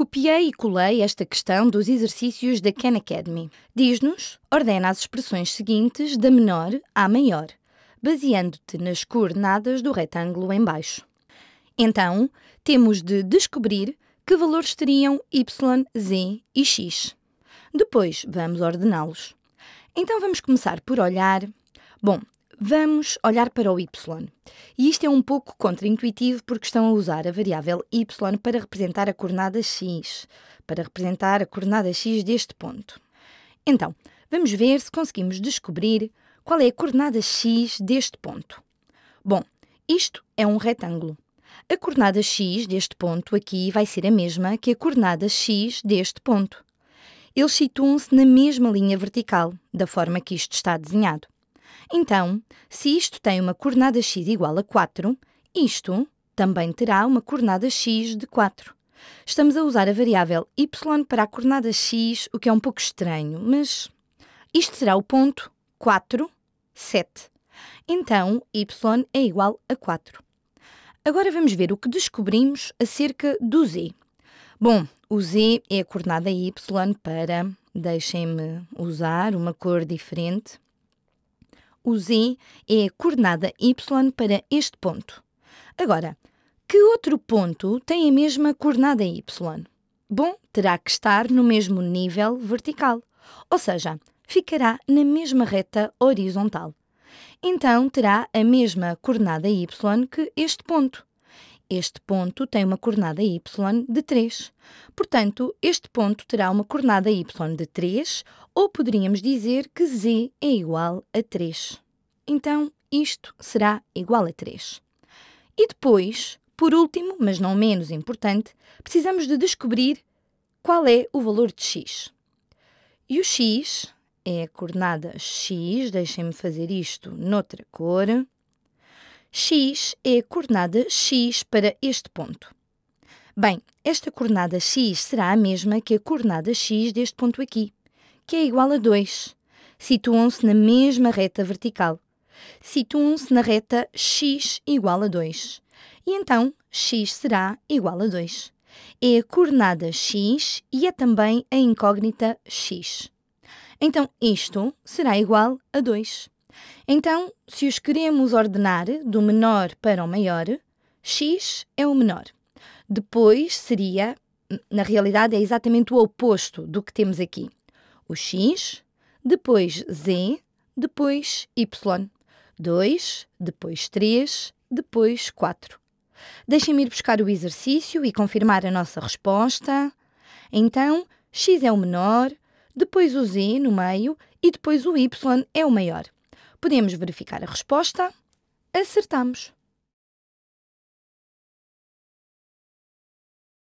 Copiei e colei esta questão dos exercícios da Khan Academy. Diz-nos, ordena as expressões seguintes da menor à maior, baseando-te nas coordenadas do retângulo embaixo. Então, temos de descobrir que valores teriam y, z e x. Depois, vamos ordená-los. Então, vamos começar por olhar... Bom, Vamos olhar para o y. E isto é um pouco contraintuitivo porque estão a usar a variável y para representar a coordenada x, para representar a coordenada x deste ponto. Então, vamos ver se conseguimos descobrir qual é a coordenada x deste ponto. Bom, isto é um retângulo. A coordenada x deste ponto aqui vai ser a mesma que a coordenada x deste ponto. Eles situam-se na mesma linha vertical, da forma que isto está desenhado. Então, se isto tem uma coordenada x igual a 4, isto também terá uma coordenada x de 4. Estamos a usar a variável y para a coordenada x, o que é um pouco estranho, mas isto será o ponto 4, 7. Então, y é igual a 4. Agora vamos ver o que descobrimos acerca do z. Bom, o z é a coordenada y para, deixem-me usar uma cor diferente, o Z é a coordenada y para este ponto. Agora, que outro ponto tem a mesma coordenada y? Bom, terá que estar no mesmo nível vertical, ou seja, ficará na mesma reta horizontal. Então terá a mesma coordenada y que este ponto, este ponto tem uma coordenada y de 3. Portanto, este ponto terá uma coordenada y de 3, ou poderíamos dizer que z é igual a 3. Então, isto será igual a 3. E depois, por último, mas não menos importante, precisamos de descobrir qual é o valor de x. E o x é a coordenada x, deixem-me fazer isto noutra cor x é a coordenada x para este ponto. Bem, esta coordenada x será a mesma que a coordenada x deste ponto aqui, que é igual a 2. Situam-se na mesma reta vertical. Situam-se na reta x igual a 2. E então, x será igual a 2. É a coordenada x e é também a incógnita x. Então, isto será igual a 2. Então, se os queremos ordenar do menor para o maior, x é o menor. Depois seria, na realidade, é exatamente o oposto do que temos aqui. O x, depois z, depois y. 2, depois 3, depois 4. Deixem-me ir buscar o exercício e confirmar a nossa resposta. Então, x é o menor, depois o z no meio e depois o y é o maior. Podemos verificar a resposta. Acertamos.